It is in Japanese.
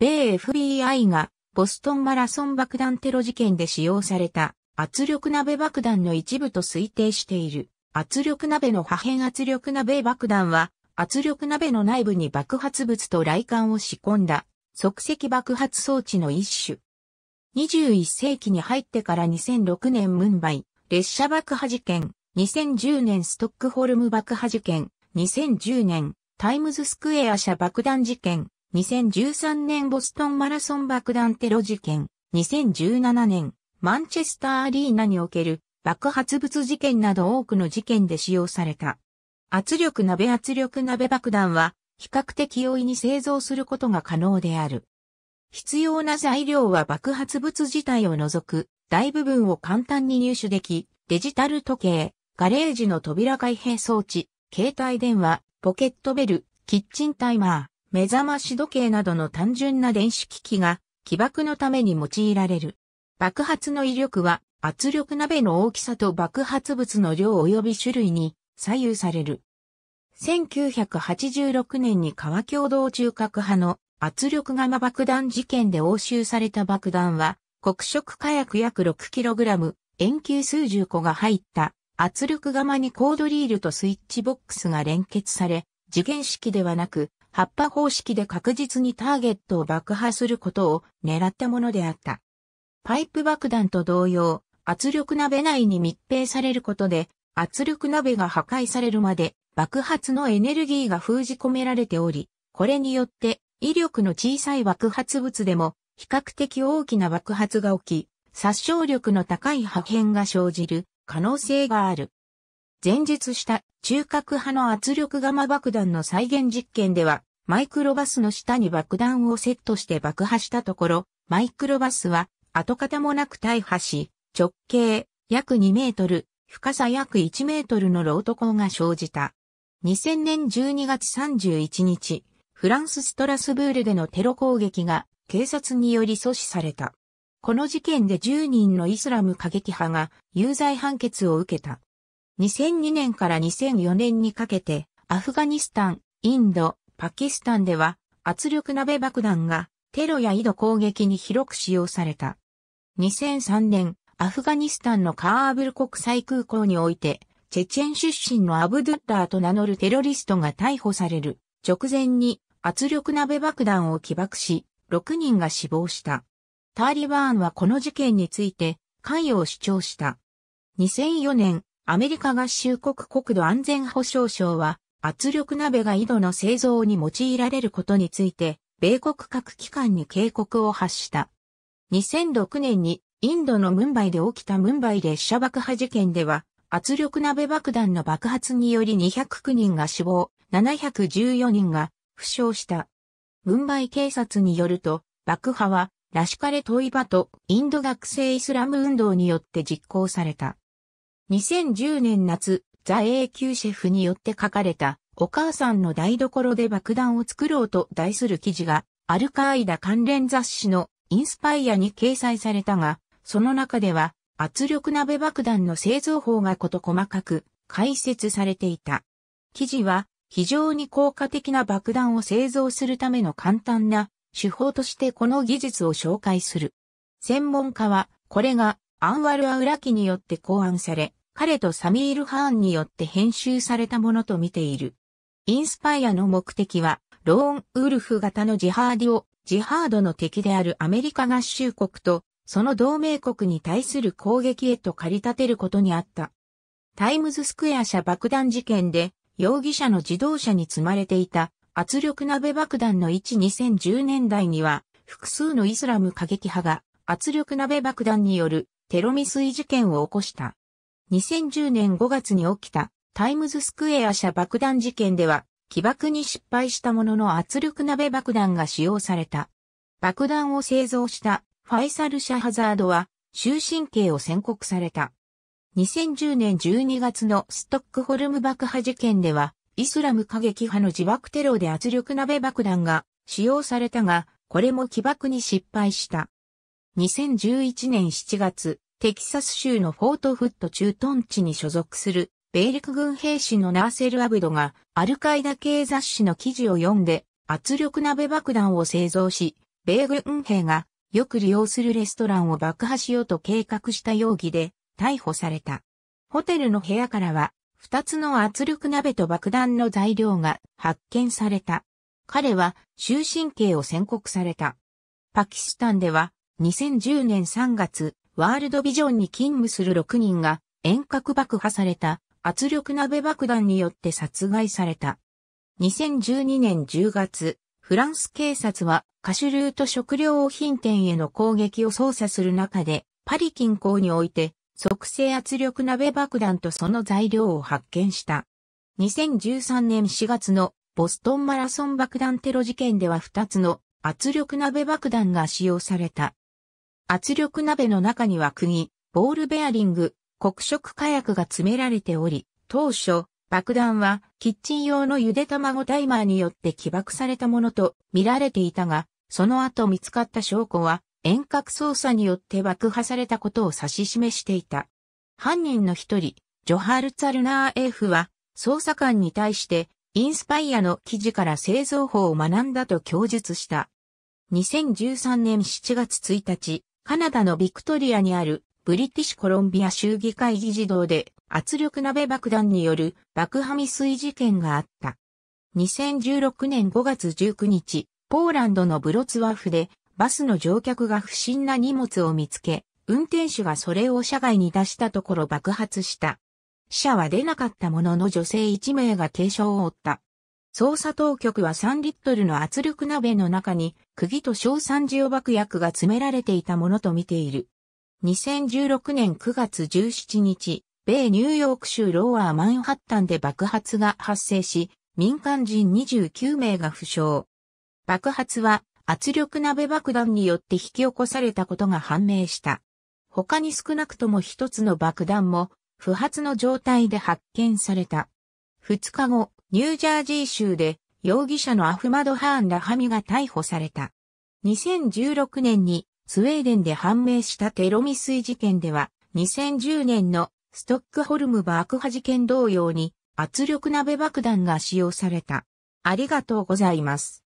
米 FBI がボストンマラソン爆弾テロ事件で使用された圧力鍋爆弾の一部と推定している。圧力鍋の破片圧力鍋爆弾は圧力鍋の内部に爆発物と雷管を仕込んだ即席爆発装置の一種。21世紀に入ってから2006年ムンバイ列車爆破事件、2010年ストックホルム爆破事件、2010年タイムズスクエア車爆弾事件、2013年ボストンマラソン爆弾テロ事件、2017年、マンチェスターアリーナにおける爆発物事件など多くの事件で使用された。圧力鍋圧力鍋爆弾は比較的容易に製造することが可能である。必要な材料は爆発物自体を除く大部分を簡単に入手でき、デジタル時計、ガレージの扉開閉装置、携帯電話、ポケットベル、キッチンタイマー、目覚まし時計などの単純な電子機器が起爆のために用いられる。爆発の威力は圧力鍋の大きさと爆発物の量及び種類に左右される。1986年に川共同中核派の圧力釜爆弾事件で押収された爆弾は黒色火薬約 6kg、円球数十個が入った圧力釜にコードリールとスイッチボックスが連結され、次元式ではなく発破方式で確実にターゲットを爆破することを狙ったものであった。パイプ爆弾と同様、圧力鍋内に密閉されることで、圧力鍋が破壊されるまで爆発のエネルギーが封じ込められており、これによって威力の小さい爆発物でも比較的大きな爆発が起き、殺傷力の高い破片が生じる可能性がある。前述した中核派の圧力ガマ爆弾の再現実験では、マイクロバスの下に爆弾をセットして爆破したところ、マイクロバスは跡形もなく大破し、直径約2メートル、深さ約1メートルのロート鋼が生じた。2000年12月31日、フランスストラスブールでのテロ攻撃が警察により阻止された。この事件で10人のイスラム過激派が有罪判決を受けた。2002年から2004年にかけて、アフガニスタン、インド、パキスタンでは圧力鍋爆弾がテロや井戸攻撃に広く使用された。2003年、アフガニスタンのカーブル国際空港において、チェチェン出身のアブドゥッラーと名乗るテロリストが逮捕される直前に圧力鍋爆弾を起爆し、6人が死亡した。ターリバーンはこの事件について関与を主張した。2004年、アメリカ合衆国国土安全保障省は、圧力鍋が井戸の製造に用いられることについて、米国各機関に警告を発した。2006年にインドのムンバイで起きたムンバイ列車爆破事件では、圧力鍋爆弾の爆発により209人が死亡、714人が負傷した。ムンバイ警察によると、爆破はラシカレ・トイバとインド学生イスラム運動によって実行された。2010年夏、ザ・永久シェフによって書かれた、お母さんの台所で爆弾を作ろうと題する記事が、アルカーイダ関連雑誌のインスパイアに掲載されたが、その中では、圧力鍋爆弾の製造法がこと細かく解説されていた。記事は、非常に効果的な爆弾を製造するための簡単な手法としてこの技術を紹介する。専門家は、これがアンワル・アウラキによって考案され、彼とサミール・ハーンによって編集されたものと見ている。インスパイアの目的は、ローン・ウルフ型のジハーディを、ジハードの敵であるアメリカ合衆国と、その同盟国に対する攻撃へと駆り立てることにあった。タイムズスクエア社爆弾事件で、容疑者の自動車に積まれていた圧力鍋爆弾の位置2010年代には、複数のイスラム過激派が圧力鍋爆弾によるテロ未遂事件を起こした。2010年5月に起きたタイムズスクエア社爆弾事件では、起爆に失敗したものの圧力鍋爆弾が使用された。爆弾を製造したファイサル・社ハザードは終身刑を宣告された。2010年12月のストックホルム爆破事件では、イスラム過激派の自爆テロで圧力鍋爆弾が使用されたが、これも起爆に失敗した。2011年7月、テキサス州のフォートフット駐屯地に所属する米陸軍兵士のナーセル・アブドがアルカイダ系雑誌の記事を読んで圧力鍋爆弾を製造し、米軍兵がよく利用するレストランを爆破しようと計画した容疑で逮捕された。ホテルの部屋からは二つの圧力鍋と爆弾の材料が発見された。彼は終身刑を宣告された。パキスタンでは2010年3月、ワールドビジョンに勤務する6人が遠隔爆破された圧力鍋爆弾によって殺害された。2012年10月、フランス警察はカシュルート食料品店への攻撃を捜査する中で、パリ近郊において即製圧力鍋爆弾とその材料を発見した。2013年4月のボストンマラソン爆弾テロ事件では2つの圧力鍋爆弾が使用された。圧力鍋の中には釘、ボールベアリング、黒色火薬が詰められており、当初、爆弾はキッチン用のゆで卵タイマーによって起爆されたものと見られていたが、その後見つかった証拠は遠隔操作によって爆破されたことを指し示していた。犯人の一人、ジョハルツァルナーエフは捜査官に対してインスパイアの記事から製造法を学んだと供述した。2013年7月1日、カナダのビクトリアにあるブリティッシュコロンビア州議会議事堂で圧力鍋爆弾による爆破未遂事件があった。2016年5月19日、ポーランドのブロツワフでバスの乗客が不審な荷物を見つけ、運転手がそれを車外に出したところ爆発した。死者は出なかったものの女性1名が軽傷を負った。捜査当局は3リットルの圧力鍋の中に、釘と硝酸塩爆薬が詰められていたものと見ている。2016年9月17日、米ニューヨーク州ローアーマンハッタンで爆発が発生し、民間人29名が負傷。爆発は圧力鍋爆弾によって引き起こされたことが判明した。他に少なくとも一つの爆弾も不発の状態で発見された。2日後、ニュージャージー州で容疑者のアフマド・ハーン・ラハミが逮捕された。2016年にスウェーデンで判明したテロ未遂事件では、2010年のストックホルム爆破事件同様に圧力鍋爆弾が使用された。ありがとうございます。